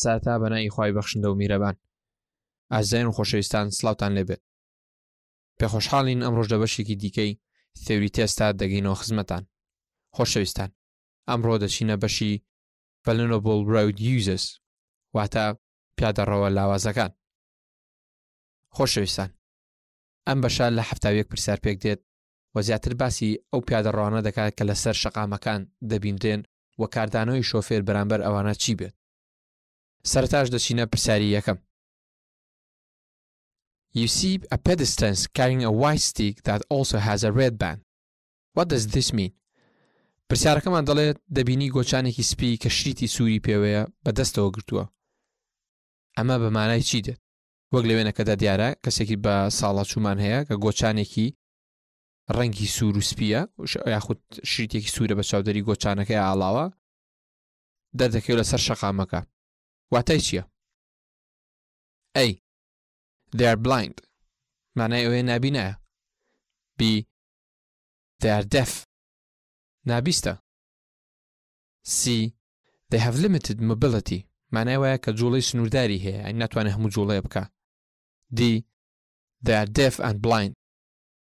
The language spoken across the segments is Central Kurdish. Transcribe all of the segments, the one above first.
ساتا بەنای خی بەخشندە و میرەبان ئازین و خۆشەویستان سلااوان لێبێت پێخۆشحاڵین ئەم ڕۆژ دەبەشێکی دیکەی تێوری تێستا دەگەینەوە خزمەتان خۆشەویستان ئەمڕۆ دەچینە بەشی بەلنۆبل راود یوزس واتە پیادەڕەوە لاوازەکان خۆشەویستان ئەم بەشە لە هەفتاوێک پرسیار پێک دێت وە زیاتر باسی ئەو پیادەڕوانە دەکات کە لەسەر شەقامەکان دەبیندرێن و کاردانەوەی شۆفێر بەرامبەر ئەوانە چی بێت سەرتاش دەچینە پرسیاری یەکەم You see a pedestal carrying a white stick that also has a red band. What does this mean? پرسیارەکەمان دەڵێت دەبینی گۆچانێکی سپی کە شریتی سووری پێوەیە بەدەستەوە گرتووە. ئەمە بەمانای چی دێت؟ وەک لە وێنەکەدا دیارە کەسێکی بە ساڵا چومان هەیە کە گۆچانێکی ڕەنگی سوور و سپیە یاخود شریتێکی سوورە بە چاودەری گۆچانەکەی ئاڵاوە دەردەکەی لەسەر شەقامەکە واتەی A. They are blind. معنای ئەوەیە نابینایە. B. They are deaf. نابيستا C. They have limited mobility. معنای ايه كجولي سنورداري هي هەیە ئەین يعني ناتوانێت هەموو جوڵەیە D. They are deaf and blind.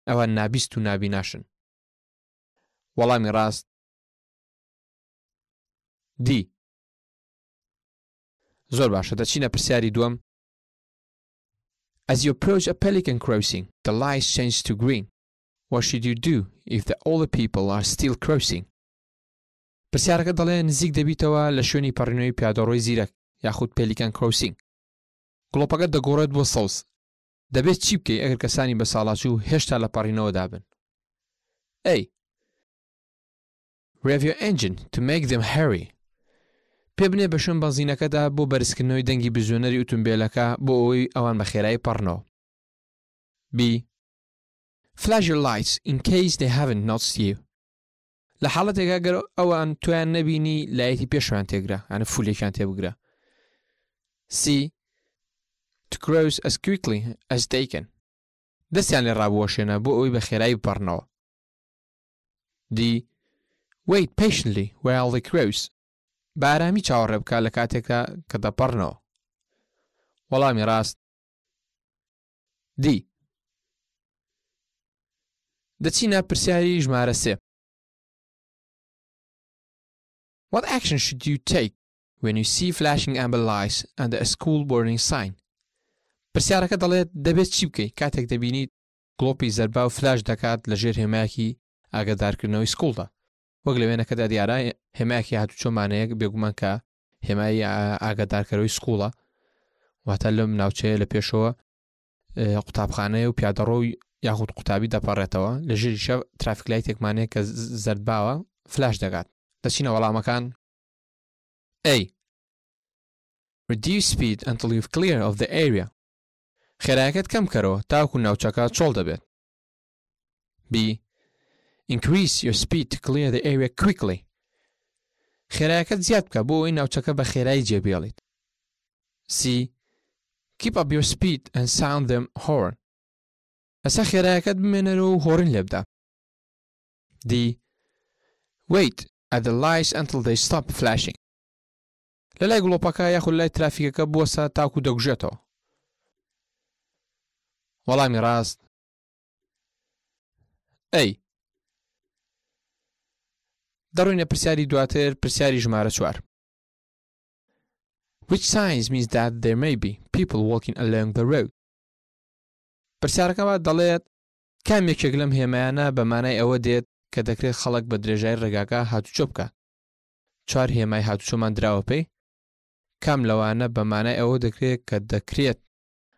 او نابيستو و نابیناشن. وەڵامی ڕاست D. زۆر باشە دەچینە پرسیاری دووەم As you approach a pelican crossing, the lights change to green. What should you do if the older people are still crossing? پرسیارەکە دەڵێ نزیک دەبیتەوە لە شوێنی پەڕینەوەی پیادۆڕۆی زیرەک یاخود پلیکان کرۆسینگ گڵۆپەکە دەگۆڕێت بۆ سەوز دەبێت چی بکەی ئەگەر کەسانی بە ساڵاچوو هێشتا لە پەڕینەوە دابن ئەی Rev your engine to make them hurry پێ بنێ بە شوم بەزینەکەدا بۆ بەرزکردنەوەی دەنگی بزیۆنەری ئۆتمبیلەکە بۆ ئەوەی ئەوان بە خێرایی پەڕنەوە B Flash your lights in case they haven't noticed you لە حاڵەتێکا گەر ئەوان تویان نەبینی لایەتی پێشوان تێگرا ئەە فولێکیان تێبگرە C to grows as quickly as they can دەستیان لێ ڕابوەشێنە بۆ ئەوی بە خێرایی بپەڕنەوە D wait patiently while they grows بەرامی چاوەڕێ بکە لە کاتێکە کە دەپەڕنەوە وەڵامی ڕاست دی دەچینە پرسیاری ژمارە سێ What action should you take when you see flashing amber lights and a school warning sign? پرسیارەکە دەڵێت دەبێت چی بکەیت کاتێک دەبینیت گلۆپی زەربا و فلاش دەکات لە ژێر هێماکی ئاگادارکردنەوەی سکوڵدا وەک لە وێنەکەدا دیارە هێمایەکی هاتو چۆمانەیەک بێگومان کە هێمای ئاگادارکەرەوەی سکوڵە واتە لەم ناوچەیە لە پێشەوە قوتابخانەیە و پیادەڕۆی یاخود قوتابی دەپەڕێتەوە لە ژێری شە ترافیکلای تێکمانەیە کە زەرباوە فلاش دەگات دەچینە وەڵامەکان ئەی reduce speed until you've clear of the area خێراەکەت کەم کەرەوە تاکو ناوچەکە چۆڵ دەبێت B increase your speed to clear the area quickly خێرایەکەت زیاد بکە بۆ ئەوەی ناوچەکە بە خێرایی C keep up your speed and sound them horn أسا خێرایەکەت بمێنەرەوە هورن لبدا D wait at the lights until they stop flashing للاي قلوباكا ياخو گڵۆپەکە ترافيكا لای ترافیکەکە بۆسە تاکو دەگوژێتەوە وەڵامی ڕاست ئەی دەڕوینە پرسیاری دواتر پرسیاری ژمارە چوار Which signs means that there may be people walking along the road پرسیارەکەەوە دەڵێت کامێکێک لەم هێمایانە بەمانای ئەوە دێت کە دەکرێت خەڵک بە درێژای ڕێگاکە هاتوچۆ بکە چوار هێمای هاتوچۆمان درراوە پێی کام لەوانە بەمانای ئەوە دەکرێت کە دەکرێت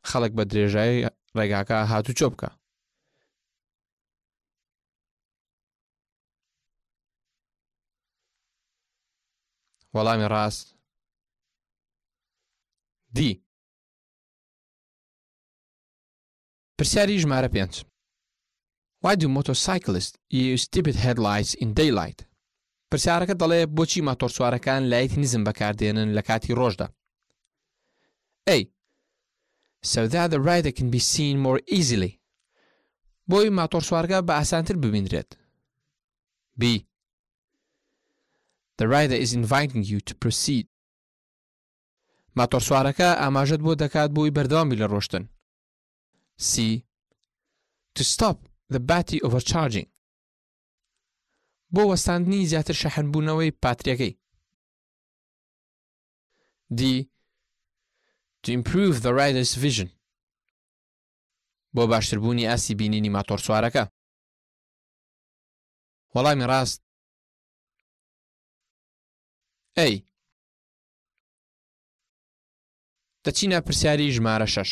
خەڵک بە درێژایی ڕێگاکە هاتوچۆ بکە وەڵامی ڕاست دی پرسیاری ژمارە پێنج وای دو مۆتۆسایکلست یستیبت هەدلایت ئین دەیلایت پرسیارەکە دەڵێ بۆچی ماتۆرسوارەکان لایەتی نزم بەکاردێنن لە کاتی ڕۆژدا ئەی so that the rider can be seen more easily. بۆی ماتۆر سوارگە بە ئاسانتر ببینرێت. B. The rider is inviting you to proceed. ماتۆرسوارەکە ئاماژەت بۆ دەکات بۆی بەردەوامی لە ڕۆشتن. C. To stop the batty overcharging. بۆ وەستاندنی زیاتر شەحنبوونەوەی پاتریەکەی. D. To improve the rider's vision. بۆ باشتربوونی ئاسی بینینی ماتۆرسوارەکە. وەڵامی ڕاست ئەی دەچینە پرسیاری ژمارە شەش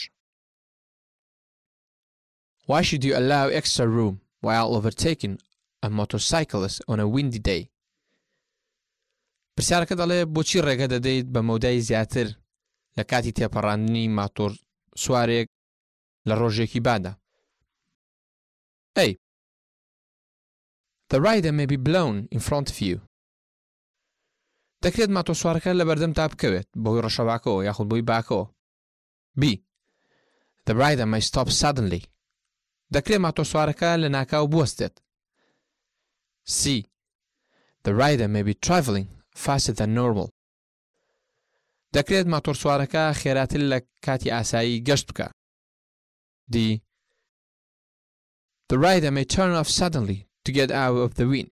Why should you allow extra room while overtaking a motorcyclist on a windy day? پرسیارەکە دەڵێ بۆچی ڕێگە دەدەیت بە مەودای زیاتر لە کاتی تێپەڕاندنی ماتۆر سوارێک لە ڕۆژێکی بادا. ئەی The rider may be blown in front of you. دەکرێت ماتۆ سوارەکە لە بەردەم تا بکەوێت بەوەی ڕەشەباکەوە یاخود بۆی باکەوە B The rider may stop suddenly دەکرێت ماتۆ سوارەکە لە ناکاو بوەستێت C The rider may be traveling faster than normal دەکرێت ماتۆر سوارەکە خێراتر لە کاتی ئاسایی گەشت بکە D The rider may turn off suddenly to get out of the wind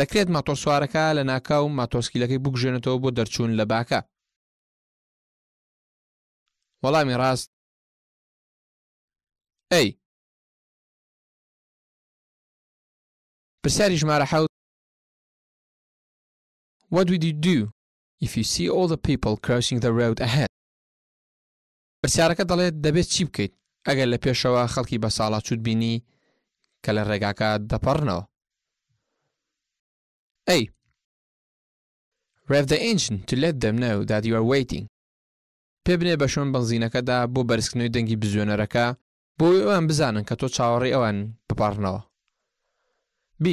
دەکرێت ماتۆسوارەکە لە ناکاو ماتۆسکیلەکەی بگژێنێتەوە بۆ دەرچوون لە باکە وەڵامی ڕاست ئەی پرسیاری ژمارە حوت What would you do if you see all the people crossing the road ahead? پرسیارەکە دەڵێت دەبێت چی بکەیت ئەگەر لە پێشەوە خەڵکی بە ساڵا چوت بینی کە لە ڕێگاکە دەپەڕنەوە Hey, rev the engine to let them know that you are waiting. پێ بنێ بە شوێن بنزینەکەدا بۆ بەرزکردنەوەی دەنگی بزوێنەرەکە بۆ ئەوان بزانن کە تۆ چاوەڕێ ئەوان بپارنەوە. B.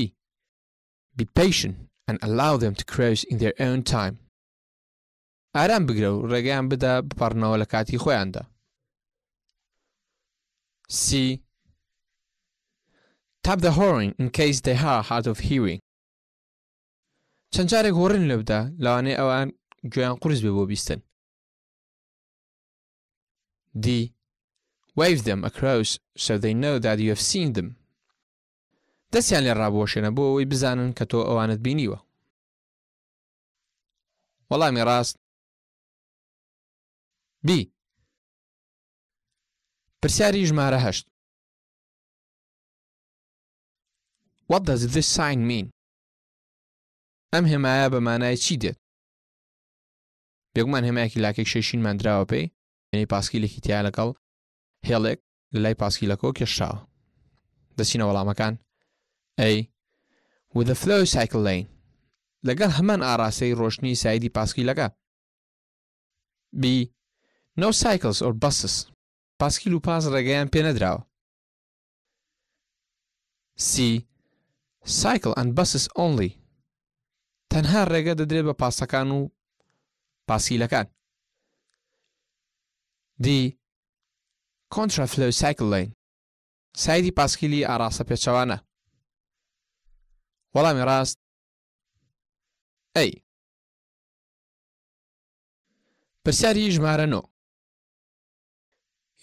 Be patient and allow them to cross in their own time. ئارام بگرە و ڕێگەیان بدە بپارنەوە لە کاتی خۆیاندا. C. Tap the horn in case they are hard of hearing. چەند جارێک هۆڕن لەبدا لەوانەیە ئەوان گویان قرس بێ بۆ بیستن D. Wave them across so they know that you have seen them. دەستیان لێ ڕابۆشێنە بۆ ئەوەی بزانن کە تۆ ئەوانت بینیوە. وەڵامی ڕاست B. پرسیاری ژمارە هەشت. What does this sign mean? ئەم هێمایە بە مانای چی دێت بێگومان هێمایەکی لاکێک شێشین مادراوە پێی یعنی پاسکیلێکی تیا لەگەڵ هێڵێک لە لای پاسکیلەکەەوە کێشراوە دەچینە وەڵامەکان ئەی with the flow cycle lane لەگەڵ هەمان ئاراسەی ڕۆشنی سایدی پاسکیلەکە B no cycles or buses پاسکیل و پاس ڕێگەیان پێ نەدراوە C cycle and buses only تەنها ڕێگە دەدرێت بە پاسەکان و پاسیلەکان دی کۆنترافلو سایکل لین سایدی پاسکیلی ئاراستە پێچەوانە وەڵامی ڕاست ئەی پرسیاری ژمارە نۆ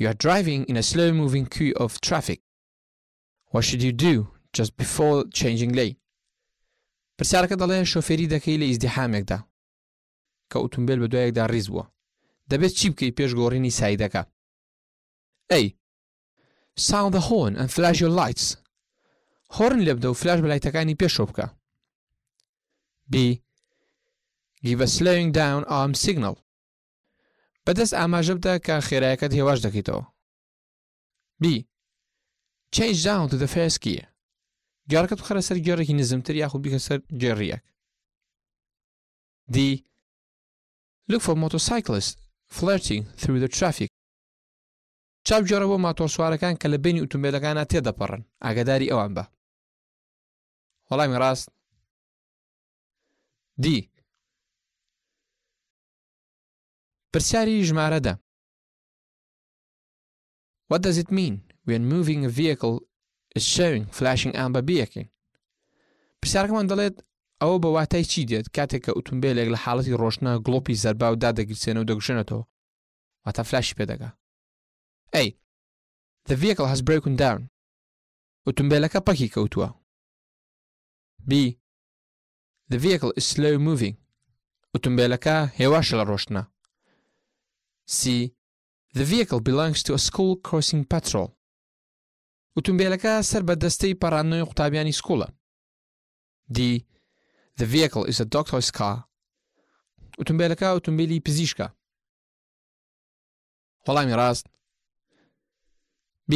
You are driving in a slow moving queue of traffic. What should you do just before changing lane? پرسیارەکە دەڵێ شۆفێری دەکەی لە ئیزدیحامێکدا کە ئۆتومبیل بە دوایەکدا ڕیز بووە دەبێت چی بکەی پێشگۆڕینی سایدەکە ئەی ساڵ دەخۆن ئەم فلاژ لایتس هۆرن لێ بدە و فلاش بەلایتەکانی پێشۆ بکە B give a slowing down arm signal بەدەست ئاماژە بدە کە خێرایەکەت هێواش دەکەیتەوە B change down to the first gear جارەکەت خەرە سەر گێڕێکی نزمتر یاخود بیکە سەر جێڕیەک دی Look for motorcyclists flirting through the traffic چاپ جێڕەوە ماتۆرسوارەکان کە لە بینی ئۆتومبیلەکانە تێدەپەڕن ئاگاداری ئەوان بە وەڵامی ڕاست دی پرسیاری ژمارەدا What does it mean when moving a vehicle is showing flashing aan بە بیەکەین پرسیارەکەمان دەڵێت ئەوە بە واتای چی دێت کاتێک کە ئۆتومبیلێک لە حاڵەتی ڕۆژنا گڵۆپی زەربا و دادەگرچێنە و دەگوشێنێتەوە واتە فلاشی پێدەگا ئەی The vehicle has broken down. ئۆتومبیلەکە پەکی کەوتووە. B. The vehicle is slow moving. ئۆتومبیلەکە هێواشە لە ڕۆشتنا. C. The vehicle belongs to a school crossing patrol. ئۆتومبیلەکە سەر بە دەستەی پەڕاندنەوەی قوتابیانی سکوڵە دی the vehicle is a doctor's car ئۆتومبیلەکە ئۆتومبیلی پزیشکە وەڵامی ڕاست B